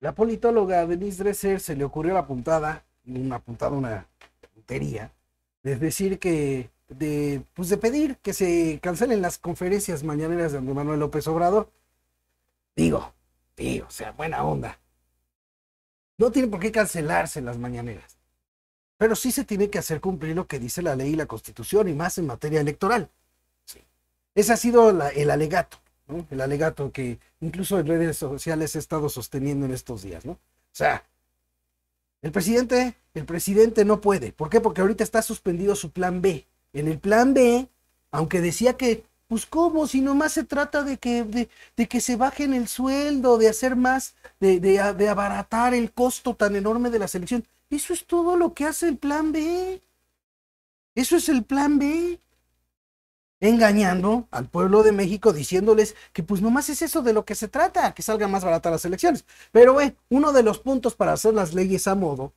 La politóloga Denise Dresser se le ocurrió la puntada, una puntada, una puntería, de decir que, de, pues de pedir que se cancelen las conferencias mañaneras de Andrés Manuel López Obrador. Digo, sí, o sea, buena onda. No tiene por qué cancelarse las mañaneras. Pero sí se tiene que hacer cumplir lo que dice la ley y la constitución, y más en materia electoral. Ese ha sido el alegato. El alegato que incluso en redes sociales he estado sosteniendo en estos días, ¿no? O sea, el presidente, el presidente no puede. ¿Por qué? Porque ahorita está suspendido su plan B. En el plan B, aunque decía que, pues cómo, si nomás se trata de que, de, que se bajen el sueldo, de hacer más, de, de abaratar el costo tan enorme de la selección. Eso es todo lo que hace el plan B. Eso es el plan B engañando al pueblo de México diciéndoles que pues nomás es eso de lo que se trata, que salgan más baratas las elecciones. Pero bueno, uno de los puntos para hacer las leyes a modo,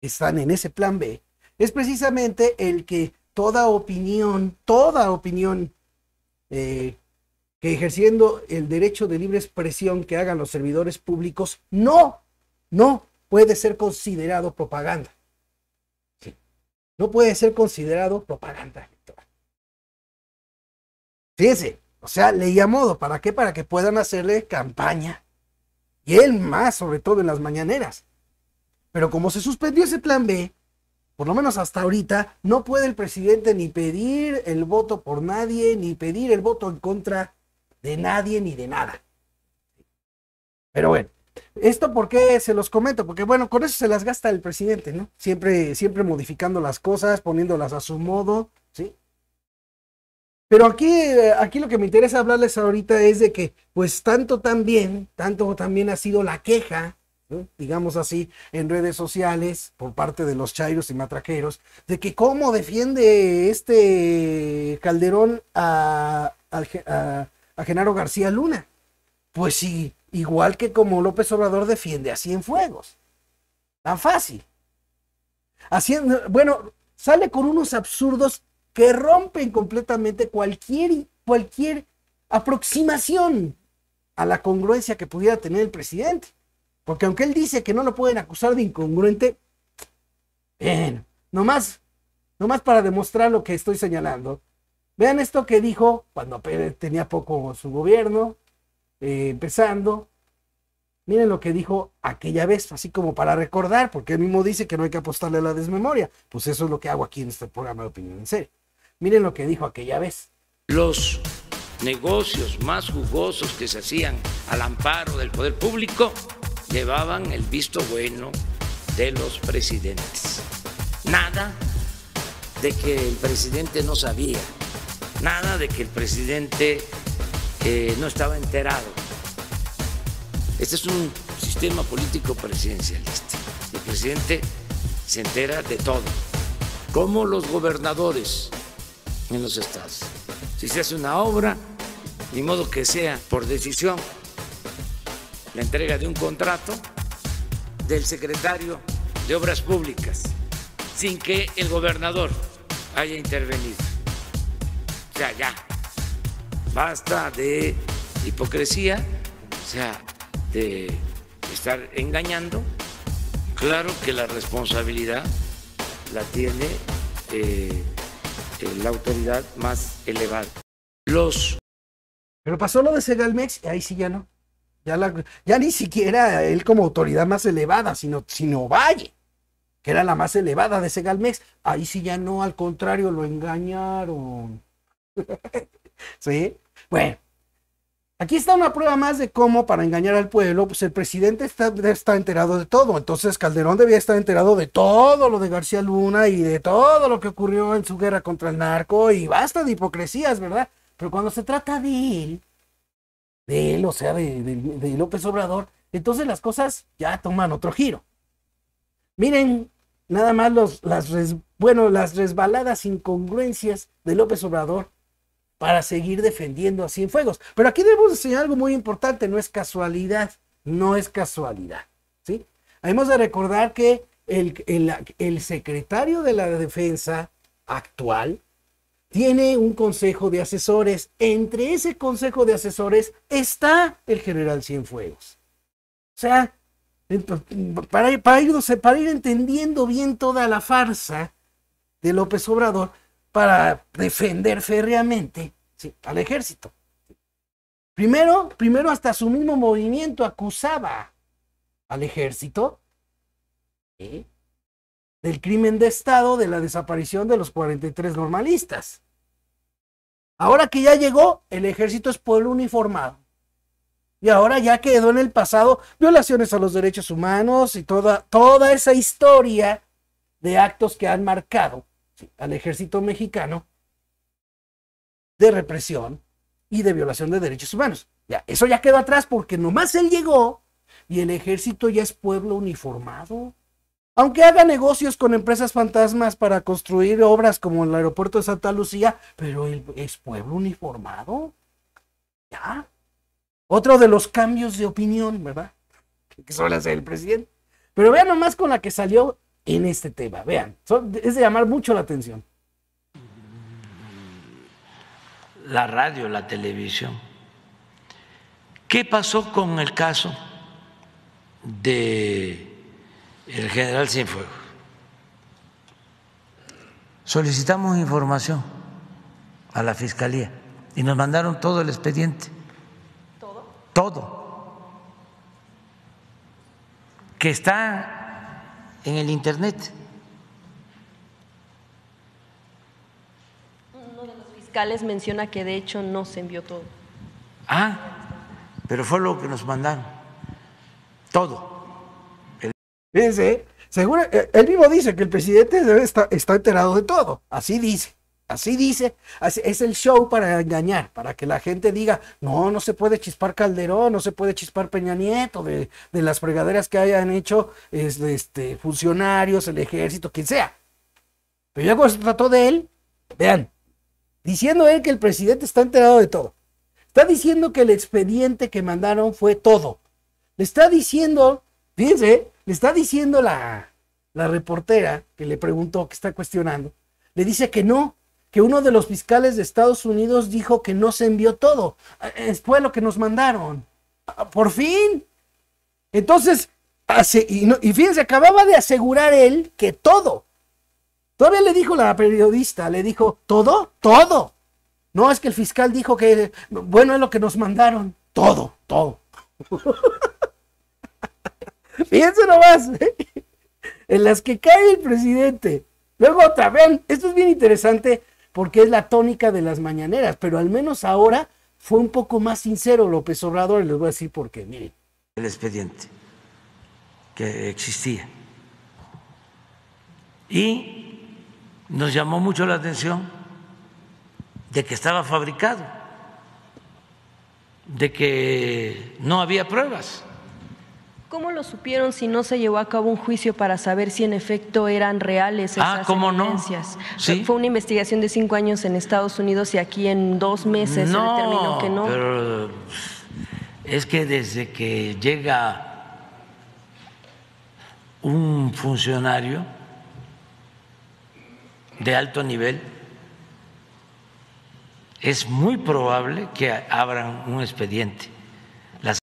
están en ese plan B, es precisamente el que toda opinión, toda opinión eh, que ejerciendo el derecho de libre expresión que hagan los servidores públicos, no, no puede ser considerado propaganda. Sí. No puede ser considerado propaganda. Fíjense, o sea, leía modo. ¿Para qué? Para que puedan hacerle campaña. Y él más, sobre todo en las mañaneras. Pero como se suspendió ese plan B, por lo menos hasta ahorita, no puede el presidente ni pedir el voto por nadie, ni pedir el voto en contra de nadie, ni de nada. Pero bueno, ¿esto por qué se los comento? Porque bueno, con eso se las gasta el presidente, ¿no? Siempre, siempre modificando las cosas, poniéndolas a su modo, pero aquí, eh, aquí lo que me interesa hablarles ahorita es de que, pues tanto también, tanto también ha sido la queja, digamos así, en redes sociales por parte de los chairos y matraqueros, de que cómo defiende este Calderón a, Genaro García Luna. Pues sí, igual que como López Obrador defiende a Cienfuegos. Tan fácil. Haciendo, bueno, sale con unos absurdos que rompen completamente cualquier, cualquier aproximación a la congruencia que pudiera tener el presidente. Porque aunque él dice que no lo pueden acusar de incongruente, bien, nomás, nomás para demostrar lo que estoy señalando. Vean esto que dijo cuando tenía poco su gobierno, eh, empezando. Miren lo que dijo aquella vez, así como para recordar, porque él mismo dice que no hay que apostarle a la desmemoria. Pues eso es lo que hago aquí en este programa de opinión en serio. Miren lo que dijo aquella vez. Los negocios más jugosos que se hacían al amparo del poder público llevaban el visto bueno de los presidentes. Nada de que el presidente no sabía, nada de que el presidente eh, no estaba enterado. Este es un sistema político presidencialista. El presidente se entera de todo, como los gobernadores en los estados. Si se hace una obra, ni modo que sea por decisión la entrega de un contrato del secretario de Obras Públicas, sin que el gobernador haya intervenido. O sea, ya, basta de hipocresía, o sea, de estar engañando. Claro que la responsabilidad la tiene... Eh, la autoridad más elevada. Los. Pero pasó lo de Segalmex y ahí sí ya no. Ya, ni siquiera él como autoridad más elevada, sino, sino Valle, que era la más elevada de Segalmex. Ahí sí ya no, al contrario, lo engañaron. ¿Sí? Bueno, Aquí está una prueba más de cómo para engañar al pueblo, pues el presidente está, está, enterado de todo. Entonces Calderón debía estar enterado de todo lo de García Luna y de todo lo que ocurrió en su guerra contra el narco y basta de hipocresías, ¿verdad? Pero cuando se trata de él, de él, o sea, de, de, López Obrador, entonces las cosas ya toman otro giro. Miren, nada más los, las, bueno, las resbaladas incongruencias de López Obrador para seguir defendiendo a Cienfuegos. Pero aquí debemos enseñar algo muy importante, no es casualidad, no es casualidad. ¿sí? Hemos de recordar que el, el, secretario de la defensa actual tiene un consejo de asesores. Entre ese consejo de asesores está el general Cienfuegos. O sea, para, para, para ir entendiendo bien toda la farsa de López Obrador, para defender férreamente al ejército. Primero, primero hasta su mismo movimiento acusaba al ejército del crimen de Estado de la desaparición de los 43 normalistas. Ahora que ya llegó, el ejército es pueblo uniformado. Y ahora ya quedó en el pasado violaciones a los derechos humanos y toda, toda esa historia de actos que han marcado al ejército mexicano de represión y de violación de derechos humanos. Ya, eso ya quedó atrás porque nomás él llegó y el ejército ya es pueblo uniformado. Aunque haga negocios con empresas fantasmas para construir obras como el aeropuerto de Santa Lucía, pero él es pueblo uniformado. Ya. Otro de los cambios de opinión, ¿verdad? Que suele hacer el presidente. Pero vean nomás con la que salió en este tema. Vean, es de llamar mucho la atención. La radio, la televisión. ¿Qué pasó con el caso de el general fuego Solicitamos información a la fiscalía y nos mandaron todo el expediente. ¿Todo? Todo. Que está en el Internet. Uno de los fiscales menciona que de hecho no se envió todo. Ah, pero fue lo que nos mandaron. Todo. El... Fíjense, él eh, mismo dice que el presidente debe está enterado de todo. Así dice. Así dice, es el show para engañar, para que la gente diga, no, no se puede chispar Calderón, no se puede chispar Peña Nieto, de, las fregaderas que hayan hecho este, funcionarios, el ejército, quien sea. Pero ya cuando se trató de él, vean, diciendo él que el presidente está enterado de todo. Está diciendo que el expediente que mandaron fue todo. Le está diciendo, fíjense, le está diciendo la reportera que le preguntó, que está cuestionando, le dice que no, que uno de los fiscales de Estados Unidos dijo que no se envió todo. Eh, eh, fue lo que nos mandaron. Ah, por fin. Entonces, y, y fíjense, acababa de asegurar él que todo. Todavía le dijo la periodista, le dijo, ¿todo? Todo. No, es que el fiscal dijo que, bueno, es lo que nos mandaron. Todo, todo. Fíjense nomás, ¿eh? en las que cae el presidente. Luego otra, vean, esto es bien interesante porque es la tónica de las mañaneras, pero al menos ahora fue un poco más sincero López Obrador y les voy a decir por qué. El expediente que existía. Y nos llamó mucho la atención de que estaba fabricado, de que no había pruebas. ¿Cómo lo supieron si no se llevó a cabo un juicio para saber si en efecto eran reales ah, esas ah, ¿cómo No? Fue una investigación de cinco años en Estados Unidos y aquí en dos meses se determinó que no. Pero es que desde que llega un funcionario de alto nivel, es muy probable que abran un expediente las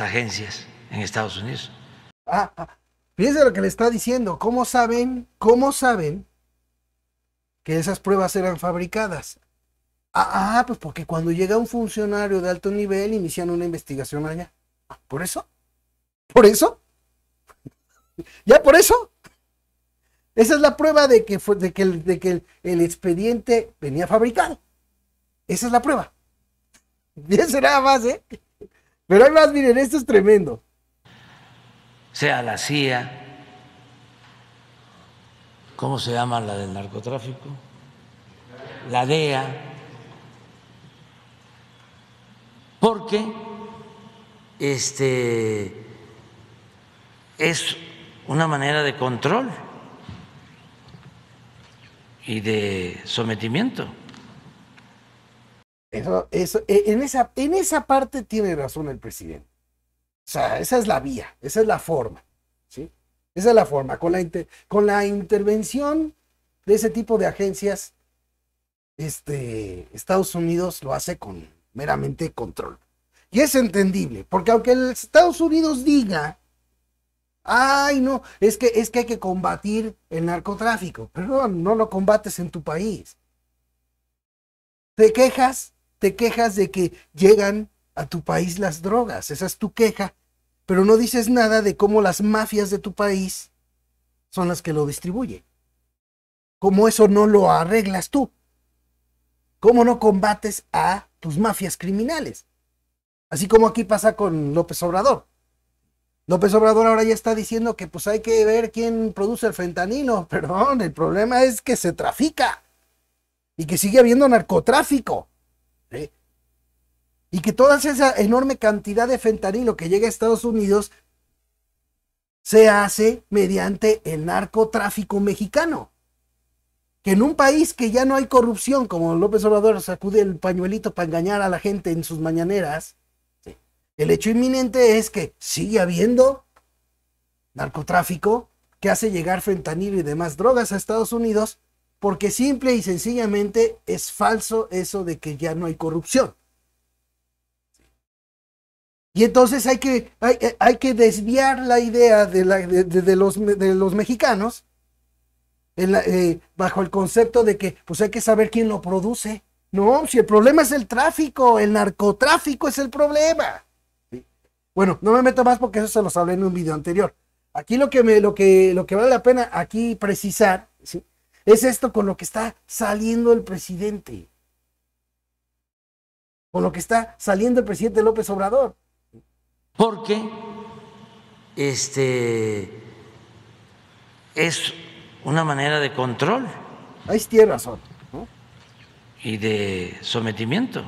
agencias en Estados Unidos. Ah, ah, fíjense lo que le está diciendo. ¿Cómo saben, cómo saben que esas pruebas eran fabricadas? Ah, ah, pues porque cuando llega un funcionario de alto nivel inician una investigación allá. ¿Por eso? ¿Por eso? ¿Ya por eso? Esa es la prueba de que, de que, el, expediente venía fabricado. Esa es la prueba. Bien será más, ¿eh? Pero además, miren, esto es tremendo sea la CIA, ¿cómo se llama la del narcotráfico? La DEA, porque este es una manera de control y de sometimiento. E, en, esa, en esa parte tiene razón el presidente. O sea, esa es la vía, esa es la forma, ¿sí? Esa es la forma. Con la, con la intervención de ese tipo de agencias, este, Estados Unidos lo hace con meramente control. Y es entendible, porque aunque Estados Unidos diga, ay, no, es que, es que hay que combatir el narcotráfico, pero no, no lo combates en tu país. Te quejas, te quejas de que llegan a tu país las drogas, esa es tu queja, pero no dices nada de cómo las mafias de tu país son las que lo distribuyen. ¿Cómo eso no lo arreglas tú? ¿Cómo no combates a tus mafias criminales? Así como aquí pasa con López Obrador. López Obrador ahora ya está diciendo que pues hay que ver quién produce el fentanilo, pero el problema es que se trafica y que sigue habiendo narcotráfico. ¿eh? y que toda esa enorme cantidad de fentanilo que llega a Estados Unidos se hace mediante el narcotráfico mexicano. Que en un país que ya no hay corrupción, como López Obrador sacude el pañuelito para engañar a la gente en sus mañaneras, el hecho inminente es que sigue habiendo narcotráfico que hace llegar fentanilo y demás drogas a Estados Unidos, porque simple y sencillamente es falso eso de que ya no hay corrupción. Y entonces hay que, hay, que desviar la idea de, de, los, mexicanos eh, bajo el concepto de que pues hay que saber quién lo produce. No, si el problema es el tráfico, el narcotráfico es el problema. Bueno, no me meto más porque eso se los hablé en un video anterior. Aquí lo que, me, lo que, lo que vale la pena aquí precisar ¿sí? es esto con lo que está saliendo el presidente. Con lo que está saliendo el presidente López Obrador porque este es una manera de control. Ahí tiene razón. Y de sometimiento.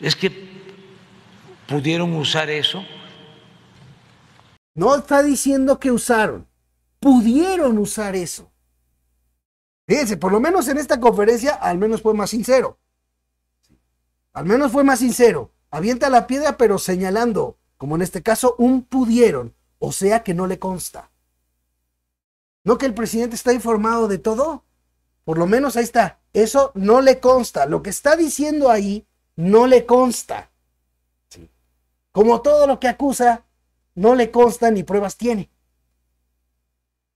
Es que pudieron usar eso. No está diciendo que usaron, pudieron usar eso. Fíjense, por lo menos en esta conferencia, al menos fue más sincero. Al menos fue más sincero. Avienta la piedra pero señalando, como en este caso, un pudieron, o sea que no le consta. ¿No que el presidente está informado de todo? Por lo menos ahí está. Eso no le consta. Lo que está diciendo ahí no le consta. Como todo lo que acusa, no le consta ni pruebas tiene.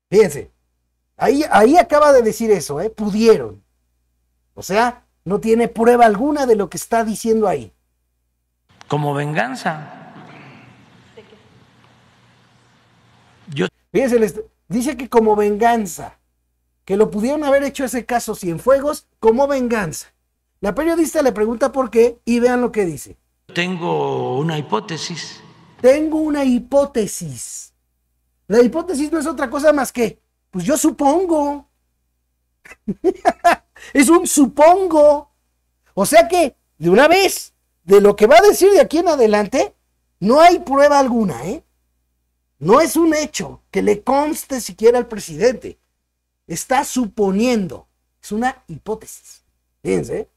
Fíjense, ahí, ahí acaba de decir eso, ¿eh? pudieron. O sea, no tiene prueba alguna de lo que está diciendo ahí. Como venganza. Yo... Fíjense, dice que como venganza, que lo pudieron haber hecho ese caso fuegos, como venganza. La periodista le pregunta por qué y vean lo que dice. Tengo una hipótesis. Tengo una hipótesis. La hipótesis no es otra cosa más que, pues yo supongo. Es un supongo. O sea que, de una vez, de lo que va a decir de aquí en adelante, no hay prueba alguna, ¿eh? No es un hecho que le conste siquiera al presidente. Está suponiendo. Es una hipótesis. Fíjense. ¿eh?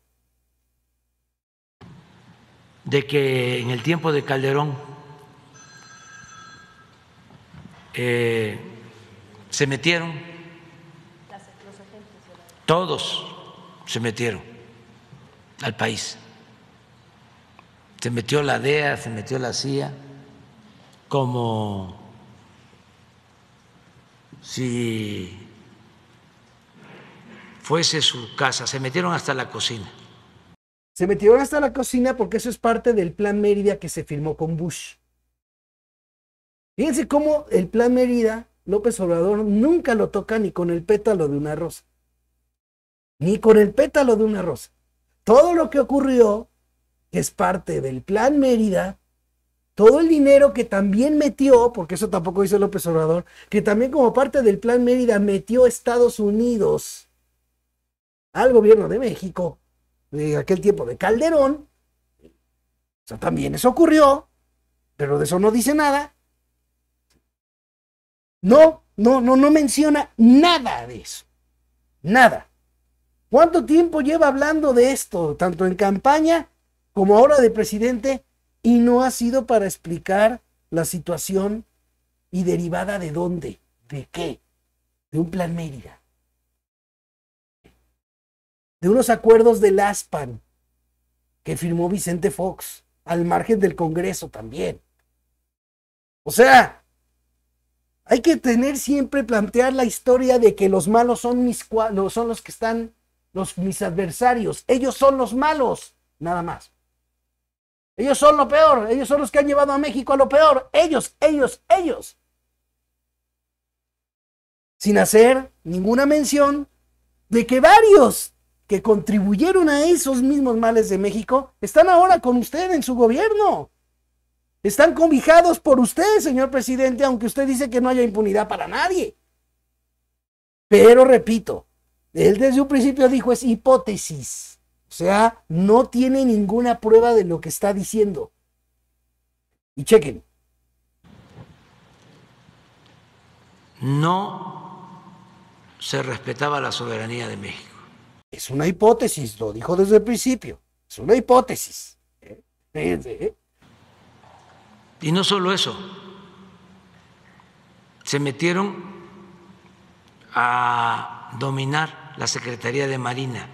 De que en el tiempo de Calderón eh, se metieron todos se metieron al país. Se metió la DEA, se metió la CIA, como si fuese su casa, se metieron hasta la cocina. Se metieron hasta la cocina porque eso es parte del plan Mérida que se firmó con Bush. Fíjense cómo el plan Mérida, López Obrador, nunca lo toca ni con el pétalo de una rosa ni con el pétalo de una rosa. Todo lo que ocurrió, que es parte del plan Mérida, todo el dinero que también metió, porque eso tampoco dice López Obrador, que también como parte del plan Mérida metió Estados Unidos al gobierno de México, de aquel tiempo de Calderón, o sea, también eso ocurrió, pero de eso no dice nada. No, no, no, no menciona nada de eso. Nada. ¿Cuánto tiempo lleva hablando de esto, tanto en campaña como ahora de presidente, y no ha sido para explicar la situación y derivada de dónde, de qué, de un plan Mérida, de unos acuerdos del ASPAN que firmó Vicente Fox, al margen del Congreso también. O sea, hay que tener siempre plantear la historia de que los malos son, mis, son los que están los, mis adversarios. Ellos son los malos, nada más. Ellos son lo peor, ellos son los que han llevado a México a lo peor. Ellos, ellos, ellos. Sin hacer ninguna mención de que varios que contribuyeron a esos mismos males de México están ahora con usted en su gobierno. Están convijados por usted, señor presidente, aunque usted dice que no haya impunidad para nadie. Pero repito, él desde un principio dijo es hipótesis, o sea, no tiene ninguna prueba de lo que está diciendo. Y chequen. No se respetaba la soberanía de México. Es una hipótesis, lo dijo desde el principio. Es una hipótesis. Fíjense. Y no solo eso, se metieron a dominar la Secretaría de Marina,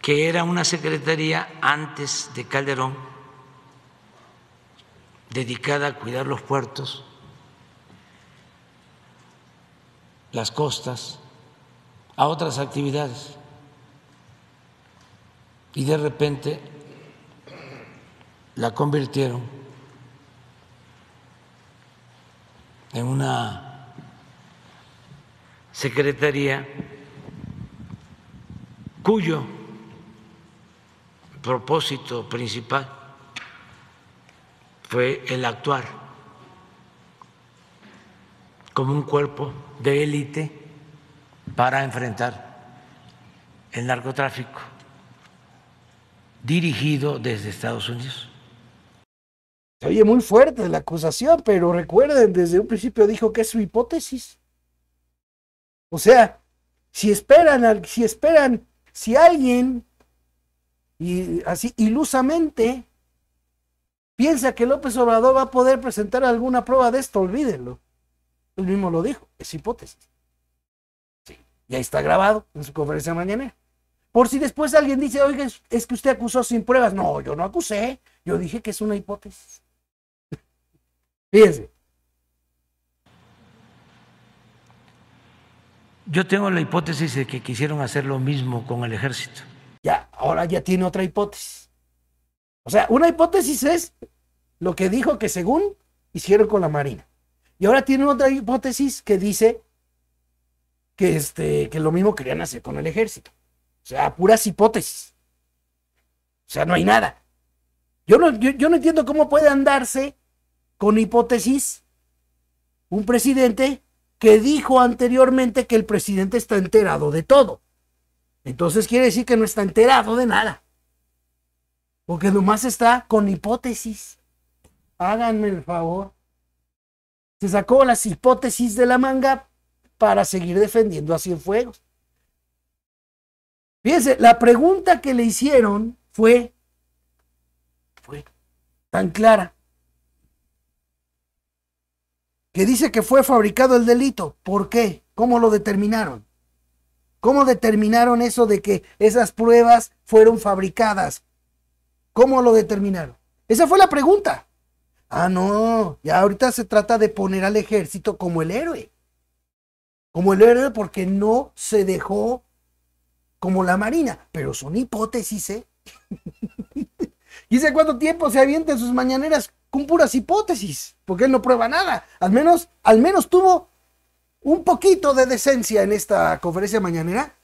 que era una secretaría antes de Calderón dedicada a cuidar los puertos, las costas, a otras actividades. Y de repente la convirtieron en una secretaría cuyo propósito principal fue el actuar como un cuerpo de élite para enfrentar el narcotráfico dirigido desde Estados Unidos. Oye, muy fuerte la acusación, pero recuerden, desde un principio dijo que es su hipótesis. O sea, si esperan, si esperan, si alguien, y así ilusamente, piensa que López Obrador va a poder presentar alguna prueba de esto, olvídenlo. Él mismo lo dijo, es hipótesis. Sí, ahí está grabado en su conferencia mañana. Por si después alguien dice, oiga, es que usted acusó sin pruebas. No, yo no acusé, yo dije que es una hipótesis. Fíjense, Yo tengo la hipótesis de que quisieron hacer lo mismo con el ejército. Ya, ahora ya tiene otra hipótesis. O sea, una hipótesis es lo que dijo que según hicieron con la Marina. Y ahora tiene otra hipótesis que dice que, este, que lo mismo querían hacer con el ejército. O sea, puras hipótesis. O sea, no hay nada. Yo no, yo, yo no entiendo cómo puede andarse con hipótesis un presidente que dijo anteriormente que el presidente está enterado de todo. Entonces quiere decir que no está enterado de nada. Porque nomás está con hipótesis. Háganme el favor. Se sacó las hipótesis de la manga para seguir defendiendo a Cienfuegos. Fíjense, la pregunta que le hicieron fue, fue tan clara que dice que fue fabricado el delito. ¿Por qué? ¿Cómo lo determinaron? ¿Cómo determinaron eso de que esas pruebas fueron fabricadas? ¿Cómo lo determinaron? Esa fue la pregunta. Ah, no, ya ahorita se trata de poner al ejército como el héroe. Como el héroe porque no se dejó como la Marina. Pero son hipótesis, ¿eh? ¿Y sé cuánto tiempo se avienten sus mañaneras con puras hipótesis, porque él no prueba nada. Al menos, al menos tuvo un poquito de decencia en esta conferencia mañanera.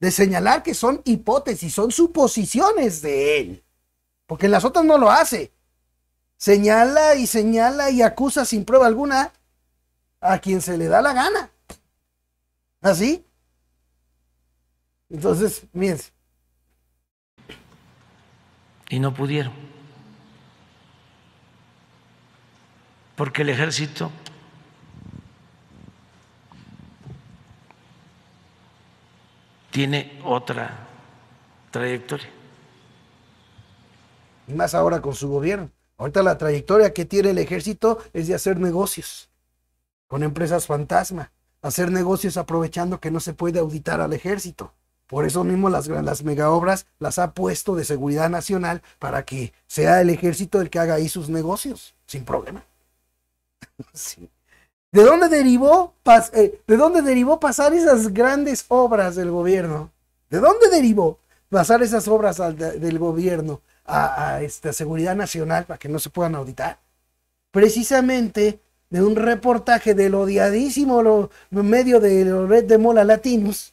De señalar que son hipótesis, son suposiciones de él. Porque en las otras no lo hace. Señala y señala y acusa sin prueba alguna a quien se le da la gana. ¿Así? ¿Ah, Entonces, miren. Y no pudieron. porque el ejército tiene otra trayectoria. Y Más ahora con su gobierno. Ahorita la trayectoria que tiene el ejército es de hacer negocios con empresas fantasma, hacer negocios aprovechando que no se puede auditar al ejército. Por eso mismo las, las megaobras las ha puesto de seguridad nacional para que sea el ejército el que haga ahí sus negocios, sin problema. ¿De dónde derivó, eh, ¿De dónde derivó pasar esas grandes obras del gobierno? ¿De dónde derivó pasar esas obras del gobierno a, esta seguridad nacional para que no se puedan auditar? Precisamente de un reportaje del odiadísimo medio de Red de Mola Latinos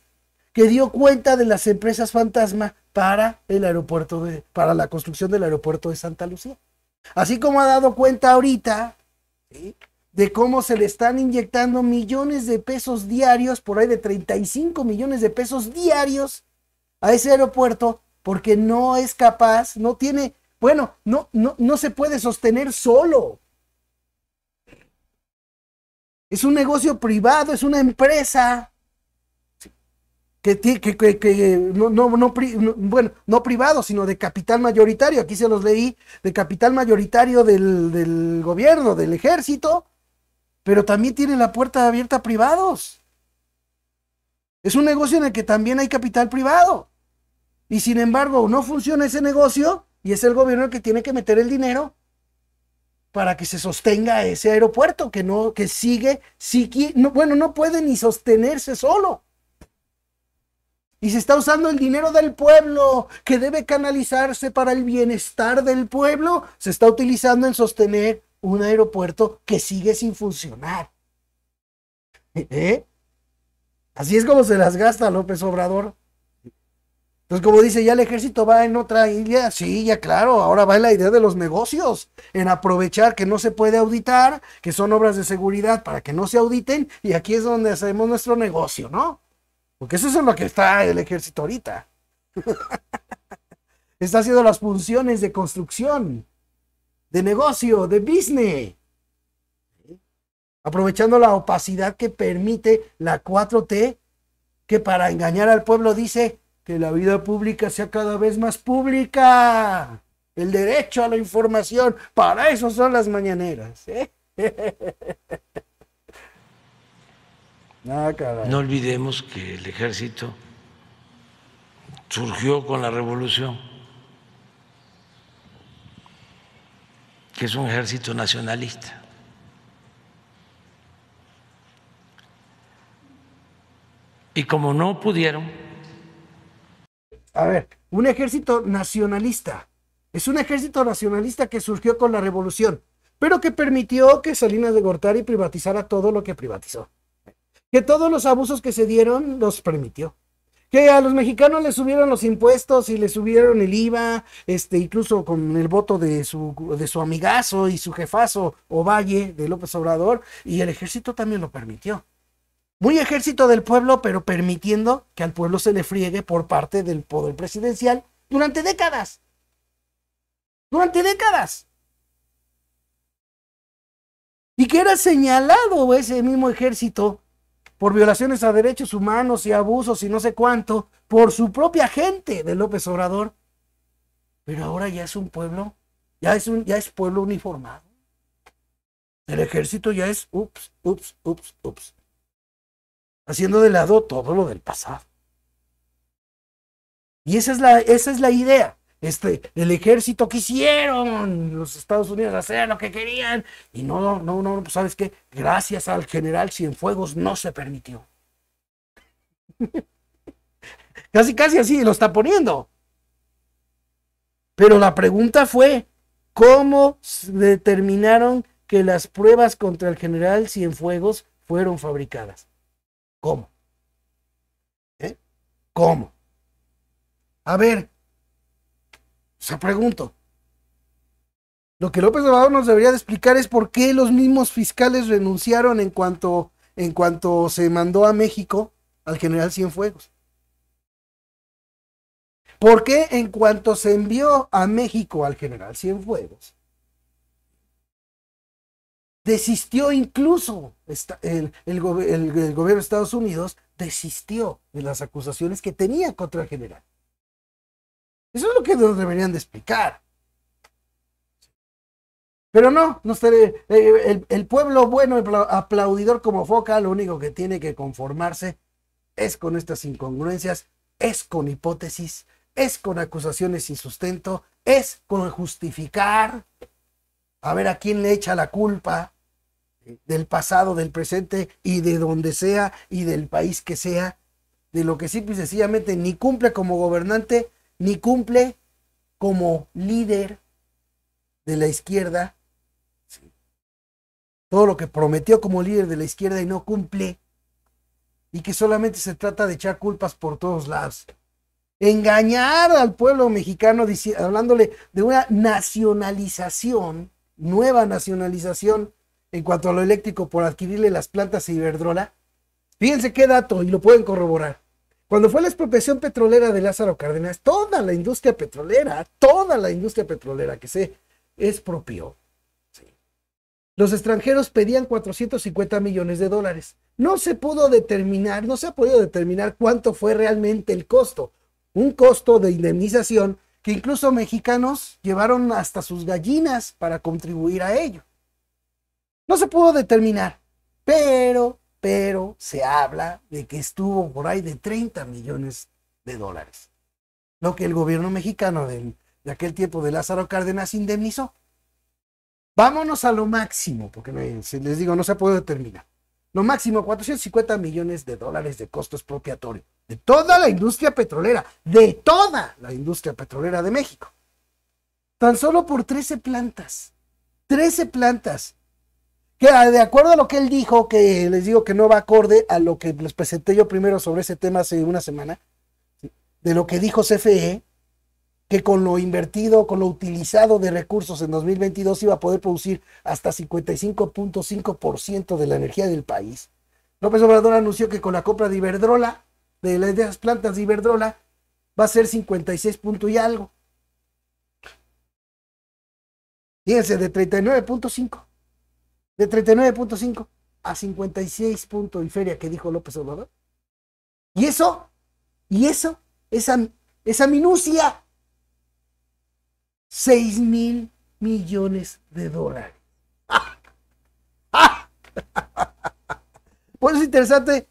que dio cuenta de las empresas fantasma para el aeropuerto para la construcción del aeropuerto de Santa Lucía. Así como ha dado cuenta ahorita de cómo se le están inyectando millones de pesos diarios, por ahí de 35 millones de pesos diarios a ese aeropuerto, porque no es capaz, no tiene, bueno, no, no, no se puede sostener solo. Es un negocio privado, es una empresa que, no, bueno, no privado, sino de capital mayoritario, aquí se los leí, de capital mayoritario del, gobierno, del ejército, pero también tiene la puerta abierta a privados. Es un negocio en el que también hay capital privado. Y sin embargo, no funciona ese negocio y es el gobierno el que tiene que meter el dinero para que se sostenga ese aeropuerto que no que sigue, no, bueno, no puede ni sostenerse solo. Y se está usando el dinero del pueblo, que debe canalizarse para el bienestar del pueblo. Se está utilizando en sostener un aeropuerto que sigue sin funcionar. ¿Eh? Así es como se las gasta López Obrador. Entonces, pues como dice, ya el ejército va en otra idea, sí, ya claro, ahora va en la idea de los negocios, en aprovechar que no se puede auditar, que son obras de seguridad para que no se auditen, y aquí es donde hacemos nuestro negocio, ¿no? Porque eso es lo que está el ejército ahorita. está haciendo las funciones de construcción, de negocio, de business. Aprovechando la opacidad que permite la 4T, que para engañar al pueblo dice que la vida pública sea cada vez más pública. El derecho a la información, para eso son las mañaneras. ¿eh? Ah, no olvidemos que el ejército surgió con la revolución, que es un ejército nacionalista. Y como no pudieron... A ver, un ejército nacionalista. Es un ejército nacionalista que surgió con la revolución, pero que permitió que Salinas de Gortari privatizara todo lo que privatizó que todos los abusos que se dieron los permitió. Que a los mexicanos les subieron los impuestos y les subieron el IVA, este, incluso con el voto de su, de su amigazo y su jefazo Ovalle de López Obrador, y el ejército también lo permitió. Muy ejército del pueblo, pero permitiendo que al pueblo se le friegue por parte del poder presidencial durante décadas. Durante décadas. Y que era señalado ese mismo ejército por violaciones a derechos humanos y abusos y no sé cuánto, por su propia gente de López Obrador. Pero ahora ya es un pueblo, ya es, un, ya es pueblo uniformado. El ejército ya es, ups, ups, ups, ups. Haciendo de lado todo lo del pasado. Y esa es la, esa es la idea este, el ejército quisieron los Estados Unidos hacer lo que querían. Y no, no, no, pues sabes qué, gracias al general Cienfuegos no se permitió. casi, casi así lo está poniendo. Pero la pregunta fue, ¿cómo determinaron que las pruebas contra el general Cienfuegos fueron fabricadas? ¿Cómo? ¿Eh? ¿Cómo? A ver, sea, pregunto. Lo que López Obrador nos debería de explicar es por qué los mismos fiscales renunciaron en cuanto, en cuanto se mandó a México al general Cienfuegos. ¿Por qué en cuanto se envió a México al general Cienfuegos? Desistió incluso el, el gobierno de Estados Unidos, desistió de las acusaciones que tenía contra el general. Eso es lo que nos deberían de explicar. Pero no, no eh, el, pueblo bueno, aplaudidor como foca, lo único que tiene que conformarse es con estas incongruencias, es con hipótesis, es con acusaciones sin sustento, es con justificar, a ver a quién le echa la culpa del pasado, del presente y de donde sea y del país que sea, de lo que simple y sencillamente ni cumple como gobernante ni cumple como líder de la izquierda. Todo lo que prometió como líder de la izquierda y no cumple. Y que solamente se trata de echar culpas por todos lados. Engañar al pueblo mexicano hablándole de una nacionalización, nueva nacionalización en cuanto a lo eléctrico por adquirirle las plantas a Iberdrola. Fíjense qué dato y lo pueden corroborar. Cuando fue la expropiación petrolera de Lázaro Cárdenas, toda la industria petrolera, toda la industria petrolera que se expropió, los extranjeros pedían 450 millones de dólares. No se pudo determinar, no se ha podido determinar cuánto fue realmente el costo. Un costo de indemnización que incluso mexicanos llevaron hasta sus gallinas para contribuir a ello. No se pudo determinar, pero pero se habla de que estuvo por ahí de 30 millones de dólares, lo que el gobierno mexicano de aquel tiempo de Lázaro Cárdenas indemnizó. Vámonos a lo máximo, porque les digo, no se puede determinar. Lo máximo, 450 millones de dólares de costos expropiatorio de toda la industria petrolera, de toda la industria petrolera de México. Tan solo por 13 plantas. 13 plantas Ah, de acuerdo a lo que él dijo, que les digo que no va acorde a lo que les presenté yo primero sobre ese tema hace una semana, de lo que dijo CFE, que con lo invertido, con lo utilizado de recursos en 2022 iba a poder producir hasta 55.5% de la energía del país. López Obrador anunció que con la compra de Iberdrola, de las plantas de Iberdrola, va a ser 56 punto y algo. Fíjense, de 39.5 de 39.5 a 56 puntos y feria que dijo López Obrador. Y eso, y eso, esa, esa minucia, 6 mil millones de dólares. ¡Ah! es interesante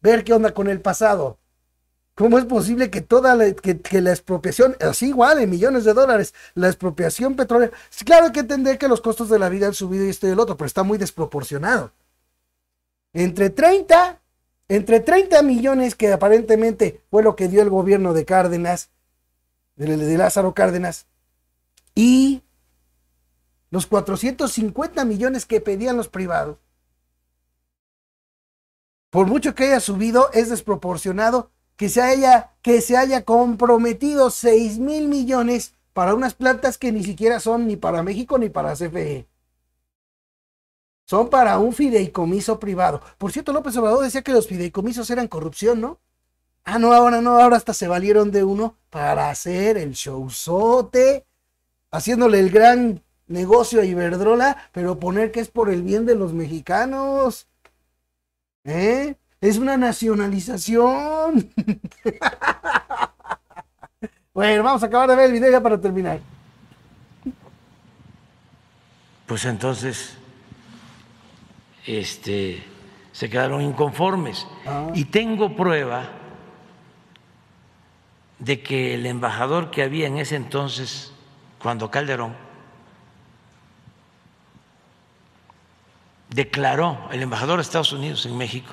ver qué onda con el pasado. ¿Cómo es posible que toda la, expropiación, así igual, en millones de dólares, la expropiación petrolera? Claro que entender que los costos de la vida han subido y esto y el otro, pero está muy desproporcionado. Entre 30, entre 30 millones que aparentemente fue lo que dio el gobierno de Cárdenas, de Lázaro Cárdenas, y los 450 millones que pedían los privados, por mucho que haya subido, es desproporcionado que se haya, que se haya comprometido 6 mil millones para unas plantas que ni siquiera son ni para México ni para CFE. Son para un fideicomiso privado. Por cierto, López Obrador decía que los fideicomisos eran corrupción, ¿no? Ah, no, ahora no, ahora hasta se valieron de uno para hacer el showzote, haciéndole el gran negocio a Iberdrola, pero poner que es por el bien de los mexicanos. ¿Eh? es una nacionalización. bueno, vamos a acabar de ver el video ya para terminar. Pues entonces, este, se quedaron inconformes. Ah. Y tengo prueba de que el embajador que había en ese entonces, cuando Calderón, declaró, el embajador de Estados Unidos en México,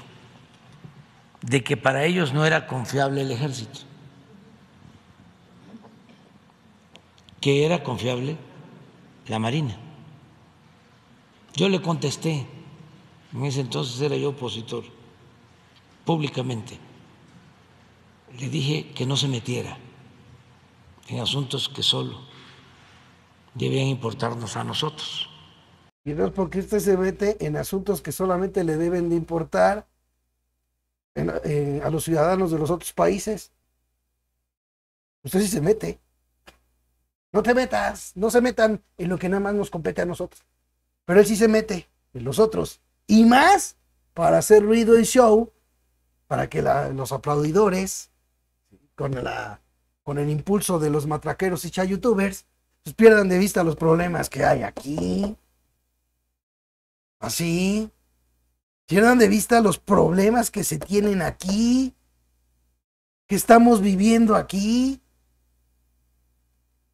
de que para ellos no era confiable el ejército, que era confiable la Marina. Yo le contesté, en ese entonces era yo opositor, públicamente, le dije que no se metiera en asuntos que solo debían importarnos a nosotros. Y no es porque usted se mete en asuntos que solamente le deben de importar eh, a los ciudadanos de los otros países. Usted sí se mete. No te metas, no se metan en lo que nada más nos compete a nosotros. Pero él sí se mete en los otros. Y más para hacer ruido y show, para que los aplaudidores, con, la, con el impulso de los matraqueros y chayutubers, pues pierdan de vista los problemas que hay aquí. Así. Pierdan de vista los problemas que se tienen aquí, que estamos viviendo aquí,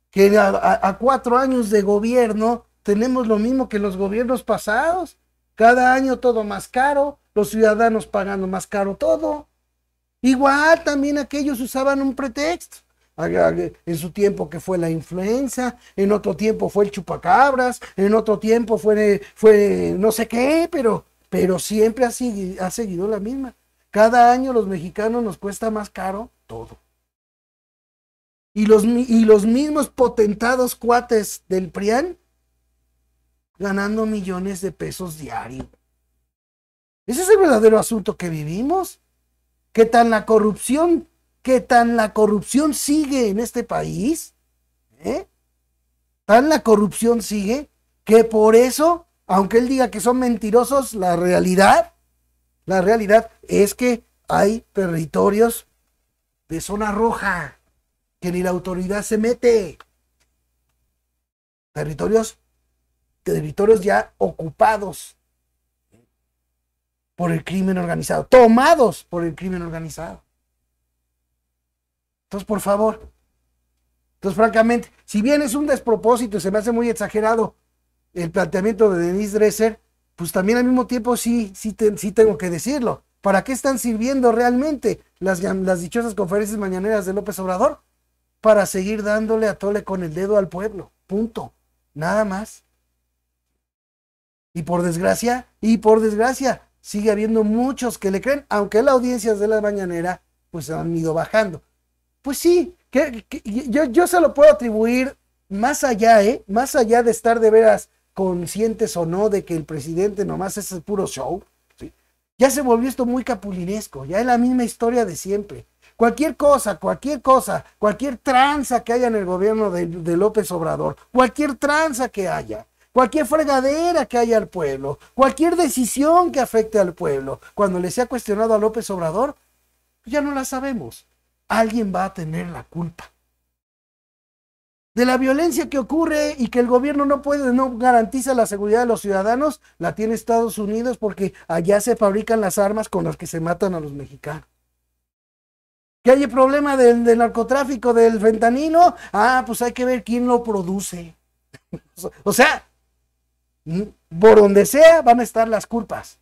que a, cuatro años de gobierno tenemos lo mismo que los gobiernos pasados. Cada año todo más caro, los ciudadanos pagando más caro todo. Igual también aquellos usaban un pretexto. En su tiempo que fue la influenza, en otro tiempo fue el chupacabras, en otro tiempo fue, fue no sé qué, pero pero siempre ha, seguido, la misma. Cada año los mexicanos nos cuesta más caro todo. Y los, y los mismos potentados cuates del PRIAN ganando millones de pesos diarios. Ese es el verdadero asunto que vivimos. ¿Qué tan la corrupción, qué tan la corrupción sigue en este país? ¿Eh? Tan la corrupción sigue que por eso aunque él diga que son mentirosos, la realidad, la realidad es que hay territorios de zona roja que ni la autoridad se mete. Territorios, territorios ya ocupados por el crimen organizado, tomados por el crimen organizado. Entonces, por favor, entonces francamente, si bien es un despropósito y se me hace muy exagerado el planteamiento de Denise Dresser, pues también al mismo tiempo sí, sí, sí tengo que decirlo. ¿Para qué están sirviendo realmente las, las dichosas conferencias mañaneras de López Obrador? Para seguir dándole a tole con el dedo al pueblo. Punto. Nada más. Y por desgracia, y por desgracia, sigue habiendo muchos que le creen, aunque las audiencias de la mañanera pues han ido bajando. Pues sí, que yo, yo, se lo puedo atribuir más allá, ¿eh? Más allá de estar de veras conscientes o no de que el presidente nomás es el puro show, ya se volvió esto muy capulinesco, ya es la misma historia de siempre. Cualquier cosa, cualquier cosa, cualquier tranza que haya en el gobierno de, de López Obrador, cualquier tranza que haya, cualquier fregadera que haya al pueblo, cualquier decisión que afecte al pueblo, cuando le sea cuestionado a López Obrador, pues ya no la sabemos. Alguien va a tener la culpa de la violencia que ocurre y que el gobierno no puede, no garantiza la seguridad de los ciudadanos, la tiene Estados Unidos porque allá se fabrican las armas con las que se matan a los mexicanos. Que hay el problema del, narcotráfico, del fentanilo, ah, pues hay que ver quién lo produce. o sea, por donde sea van a estar las culpas.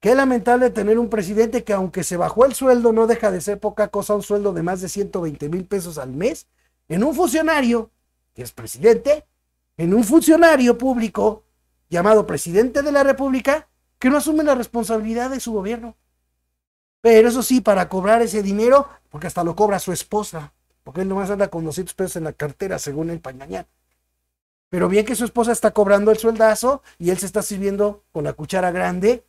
Qué lamentable tener un presidente que aunque se bajó el sueldo, no deja de ser poca cosa, un sueldo de más de 120 mil pesos al mes, en un funcionario que es presidente, en un funcionario público llamado presidente de la República que no asume la responsabilidad de su gobierno. Pero eso sí, para cobrar ese dinero, porque hasta lo cobra su esposa, porque él nomás anda con 200 pesos en la cartera, según el pañañán. Pero bien que su esposa está cobrando el sueldazo y él se está sirviendo con la cuchara grande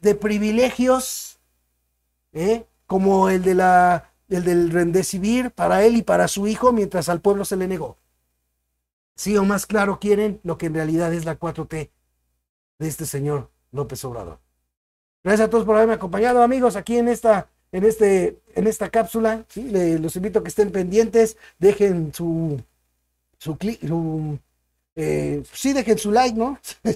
de privilegios, ¿eh? como el de la el del rendecibir para él y para su hijo, mientras al pueblo se le negó. Sí o más claro quieren lo que en realidad es la 4T de este señor López Obrador. Gracias a todos por haberme acompañado, amigos, aquí en esta, en este, en esta cápsula. ¿sí? los invito a que estén pendientes, dejen su, su, su eh, sí, dejen su like, ¿no?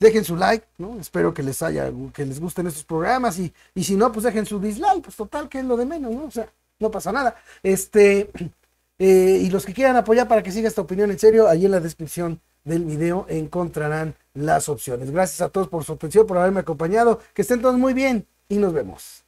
dejen su like, ¿no? Espero que les haya, que les gusten estos programas y, y si no, pues dejen su dislike, pues total, que es lo de menos, ¿no? sea, no pasa nada. Este, eh, y los que quieran apoyar para que siga esta opinión en serio, ahí en la descripción del video encontrarán las opciones. Gracias a todos por su atención, por haberme acompañado. Que estén todos muy bien y nos vemos.